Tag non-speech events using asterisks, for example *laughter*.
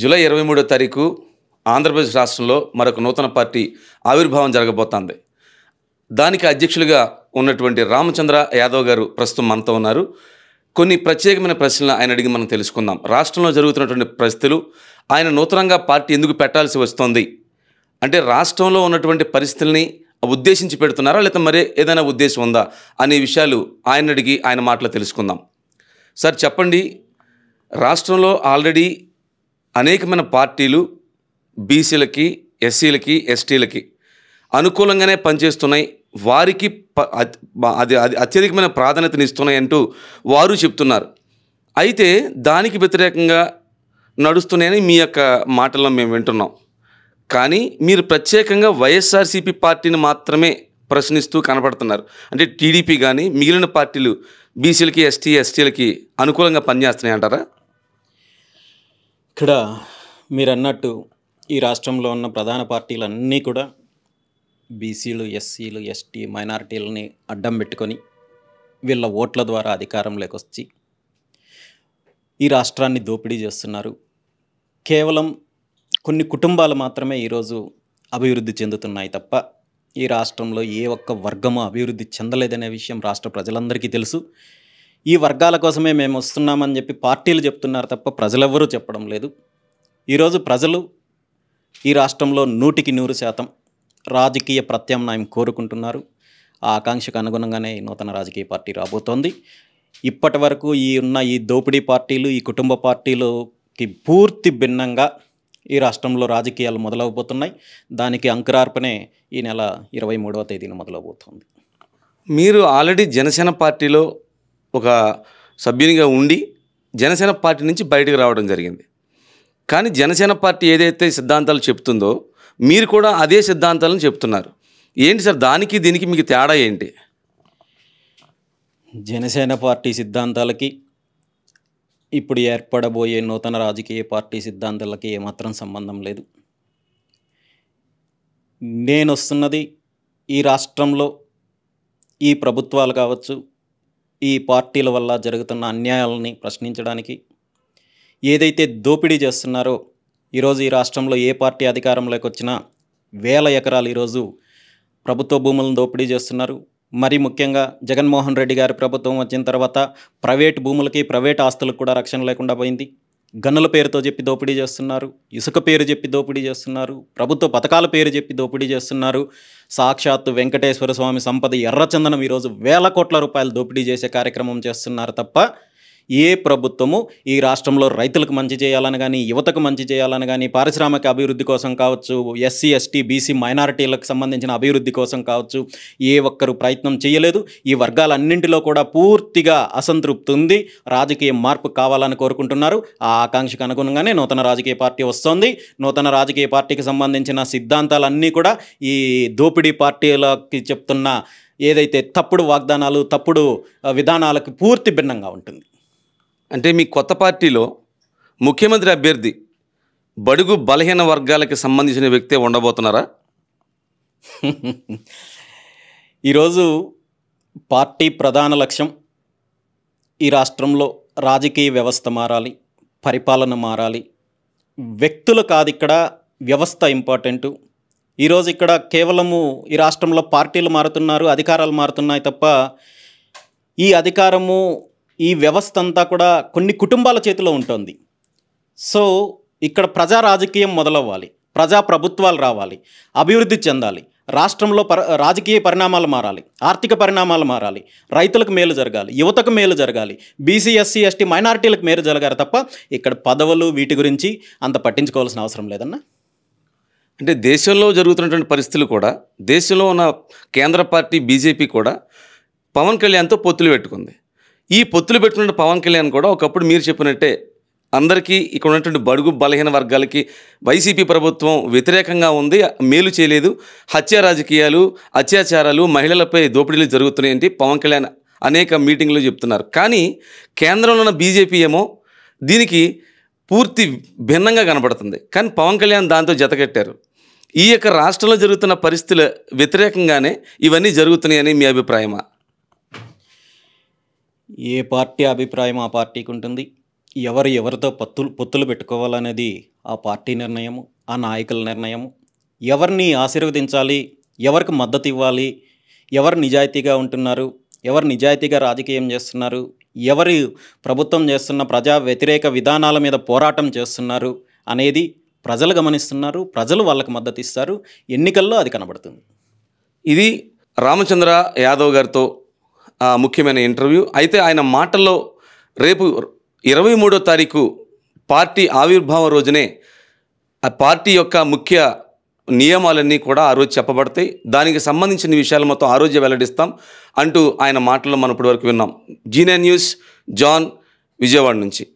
July ఇరవై మూడో తారీఖు ఆంధ్రప్రదేశ్ రాష్ట్రంలో మరొక నూతన పార్టీ ఆవిర్భావం జరగబోతోంది దానికి అధ్యక్షులుగా ఉన్నటువంటి రామచంద్ర యాదవ్ గారు ప్రస్తుతం మనతో ఉన్నారు కొన్ని ప్రత్యేకమైన ప్రశ్నలు ఆయన అడిగి మనం తెలుసుకుందాం రాష్ట్రంలో జరుగుతున్నటువంటి పరిస్థితులు ఆయన నూతనంగా పార్టీ ఎందుకు పెట్టాల్సి వస్తుంది అంటే రాష్ట్రంలో ఉన్నటువంటి పరిస్థితుల్ని ఉద్దేశించి పెడుతున్నారా లేకపోతే మరే ఏదైనా ఉద్దేశం ఉందా అనే విషయాలు ఆయన అడిగి ఆయన మాటలు తెలుసుకుందాం సార్ చెప్పండి రాష్ట్రంలో ఆల్రెడీ అనేకమైన పార్టీలు బీసీలకి ఎస్సీలకి ఎస్టీలకి అనుకూలంగానే పనిచేస్తున్నాయి వారికి అది అది అత్యధికమైన ప్రాధాన్యతని ఇస్తున్నాయి అంటూ వారు చెప్తున్నారు అయితే దానికి వ్యతిరేకంగా నడుస్తున్నాయని మీ యొక్క మాటల్లో మేము వింటున్నాం కానీ మీరు ప్రత్యేకంగా వైఎస్ఆర్సీపీ పార్టీని మాత్రమే ప్రశ్నిస్తూ కనపడుతున్నారు అంటే టీడీపీ కానీ మిగిలిన పార్టీలు బీసీలకి ఎస్టీ ఎస్టీలకి అనుకూలంగా పనిచేస్తున్నాయి అంటారా ఇక్కడ మీరు అన్నట్టు ఈ రాష్ట్రంలో ఉన్న ప్రధాన పార్టీలన్నీ కూడా బీసీలు ఎస్సీలు ఎస్టీ మైనారిటీలని అడ్డం పెట్టుకొని వీళ్ళ ఓట్ల ద్వారా అధికారంలోకి వచ్చి ఈ రాష్ట్రాన్ని దోపిడీ చేస్తున్నారు కేవలం కొన్ని కుటుంబాలు మాత్రమే ఈరోజు అభివృద్ధి చెందుతున్నాయి తప్ప ఈ రాష్ట్రంలో ఏ ఒక్క వర్గము అభివృద్ధి చెందలేదనే విషయం రాష్ట్ర ప్రజలందరికీ తెలుసు ఈ వర్గాల కోసమే మేము వస్తున్నామని చెప్పి పార్టీలు చెప్తున్నారు తప్ప ప్రజలెవ్వరూ చెప్పడం లేదు ఈరోజు ప్రజలు ఈ రాష్ట్రంలో నూటికి నూరు శాతం రాజకీయ ప్రత్యామ్నాయం కోరుకుంటున్నారు ఆ ఆకాంక్షకు అనుగుణంగానే నూతన రాజకీయ పార్టీ రాబోతోంది ఇప్పటి వరకు ఈ ఉన్న ఈ దోపిడీ పార్టీలు ఈ కుటుంబ పార్టీలకి పూర్తి భిన్నంగా ఈ రాష్ట్రంలో రాజకీయాలు మొదలవబోతున్నాయి దానికి అంకురార్పణే ఈ నెల ఇరవై మూడవ తేదీన మొదలవబోతోంది మీరు ఆల్రెడీ జనసేన పార్టీలో ఒక సభ్యునిగా ఉండి జనసేన పార్టీ నుంచి బయటకు రావడం జరిగింది కానీ జనసేన పార్టీ ఏదైతే సిద్ధాంతాలు చెప్తుందో మీరు కూడా అదే సిద్ధాంతాలను చెప్తున్నారు ఏంటి సార్ దానికి దీనికి మీకు తేడా ఏంటి జనసేన పార్టీ సిద్ధాంతాలకి ఇప్పుడు ఏర్పడబోయే నూతన రాజకీయ పార్టీ సిద్ధాంతాలకి ఏమాత్రం సంబంధం లేదు నేను వస్తున్నది ఈ రాష్ట్రంలో ఈ ప్రభుత్వాలు కావచ్చు ఈ పార్టీల వల్ల జరుగుతున్న అన్యాయాలని ప్రశ్నించడానికి ఏదైతే దోపిడీ చేస్తున్నారో ఈరోజు ఈ రాష్ట్రంలో ఏ పార్టీ అధికారంలోకి వచ్చినా వేల ఎకరాలు ఈరోజు ప్రభుత్వ భూములను దోపిడీ చేస్తున్నారు మరి ముఖ్యంగా జగన్మోహన్ రెడ్డి గారి ప్రభుత్వం వచ్చిన తర్వాత ప్రైవేట్ భూములకి ప్రైవేట్ ఆస్తులకు కూడా రక్షణ లేకుండా పోయింది గన్నుల పేరుతో చెప్పి దోపిడీ చేస్తున్నారు ఇసుక పేరు చెప్పి దోపిడీ చేస్తున్నారు ప్రభుత్వ పథకాల పేరు చెప్పి దోపిడీ చేస్తున్నారు సాక్షాత్తు వెంకటేశ్వర స్వామి సంపద ఎర్రచందనం ఈరోజు వేల కోట్ల రూపాయలు దోపిడీ చేసే కార్యక్రమం చేస్తున్నారు తప్ప ఏ ప్రభుత్వము ఈ రాష్ట్రంలో రైతులకు మంచి చేయాలని కానీ యువతకు మంచి చేయాలని కానీ పారిశ్రామిక అభివృద్ధి కోసం కావచ్చు ఎస్సీ ఎస్టీ బీసీ మైనారిటీలకు సంబంధించిన అభివృద్ధి కోసం కావచ్చు ఏ ఒక్కరు ప్రయత్నం చేయలేదు ఈ వర్గాలన్నింటిలో కూడా పూర్తిగా అసంతృప్తి ఉంది రాజకీయ మార్పు కావాలని కోరుకుంటున్నారు ఆ ఆకాంక్షకు అనుగుణంగానే నూతన రాజకీయ పార్టీ వస్తోంది నూతన రాజకీయ పార్టీకి సంబంధించిన సిద్ధాంతాలన్నీ కూడా ఈ దోపిడీ పార్టీలకి చెప్తున్న ఏదైతే తప్పుడు వాగ్దానాలు తప్పుడు విధానాలకు పూర్తి భిన్నంగా ఉంటుంది అంటే మీ కొత్త పార్టీలో ముఖ్యమంత్రి అభ్యర్థి బడుగు బలహీన వర్గాలకి సంబంధించిన వ్యక్తే ఉండబోతున్నారా *laughs* ఈరోజు పార్టీ ప్రధాన లక్ష్యం ఈ రాష్ట్రంలో రాజకీయ వ్యవస్థ మారాలి పరిపాలన మారాలి వ్యక్తులు కాదు ఇక్కడ వ్యవస్థ ఇంపార్టెంటు ఈరోజు ఇక్కడ కేవలము ఈ రాష్ట్రంలో పార్టీలు మారుతున్నారు అధికారాలు మారుతున్నాయి తప్ప ఈ అధికారము ఈ వ్యవస్థ అంతా కూడా కొన్ని కుటుంబాల చేతిలో ఉంటుంది సో ఇక్కడ ప్రజా రాజకీయం మొదలవ్వాలి ప్రజా ప్రభుత్వాలు రావాలి అభివృద్ధి చెందాలి రాష్ట్రంలో పర రాజకీయ పరిణామాలు మారాలి ఆర్థిక పరిణామాలు మారాలి రైతులకు మేలు జరగాలి యువతకు మేలు జరగాలి బీసీ ఎస్సీ ఎస్టీ మైనారిటీలకు మేలు జరగాలి తప్ప ఇక్కడ పదవులు వీటి గురించి అంత పట్టించుకోవాల్సిన అవసరం లేదన్నా అంటే దేశంలో జరుగుతున్నటువంటి పరిస్థితులు కూడా దేశంలో ఉన్న కేంద్ర పార్టీ బీజేపీ కూడా పవన్ కళ్యాణ్తో పొత్తులు పెట్టుకుంది ఈ పొత్తులు పెట్టుకున్న పవన్ కళ్యాణ్ కూడా ఒకప్పుడు మీరు చెప్పినట్టే అందరికీ ఇక్కడ ఉన్నటువంటి బడుగు బలహీన వర్గాలకి వైసీపీ ప్రభుత్వం వ్యతిరేకంగా ఉంది మేలు చేయలేదు హత్య రాజకీయాలు అత్యాచారాలు మహిళలపై దోపిడీలు జరుగుతున్నాయంటే పవన్ కళ్యాణ్ అనేక మీటింగ్లు చెప్తున్నారు కానీ కేంద్రంలో ఉన్న బీజేపీ ఏమో దీనికి పూర్తి భిన్నంగా కనబడుతుంది కానీ పవన్ కళ్యాణ్ దాంతో జతకట్టారు ఈ యొక్క రాష్ట్రంలో జరుగుతున్న పరిస్థితుల వ్యతిరేకంగానే ఇవన్నీ జరుగుతున్నాయని మీ అభిప్రాయమా ఏ పార్టీ అభిప్రాయం ఆ పార్టీకి ఉంటుంది ఎవరు ఎవరితో పత్తులు పొత్తులు పెట్టుకోవాలనేది ఆ పార్టీ నిర్ణయము ఆ నాయకుల నిర్ణయము ఎవరిని ఆశీర్వదించాలి ఎవరికి మద్దతు ఇవ్వాలి ఎవరు నిజాయితీగా ఉంటున్నారు ఎవరు నిజాయితీగా రాజకీయం చేస్తున్నారు ఎవరు ప్రభుత్వం చేస్తున్న ప్రజా వ్యతిరేక విధానాల మీద పోరాటం చేస్తున్నారు అనేది ప్రజలు గమనిస్తున్నారు ప్రజలు వాళ్ళకి మద్దతు ఇస్తారు ఎన్నికల్లో అది కనబడుతుంది ఇది రామచంద్ర యాదవ్ గారితో ముఖ్యమైన ఇంటర్వ్యూ అయితే ఆయన మాటల్లో రేపు ఇరవై మూడో తారీఖు పార్టీ ఆవిర్భావం రోజునే ఆ పార్టీ యొక్క ముఖ్య నియమాలన్నీ కూడా ఆ రోజు చెప్పబడతాయి దానికి సంబంధించిన విషయాలు మొత్తం ఆ రోజే వెల్లడిస్తాం అంటూ ఆయన మాటల్లో మనం ఇప్పటివరకు విన్నాం జీనే న్యూస్ జాన్ విజయవాడ నుంచి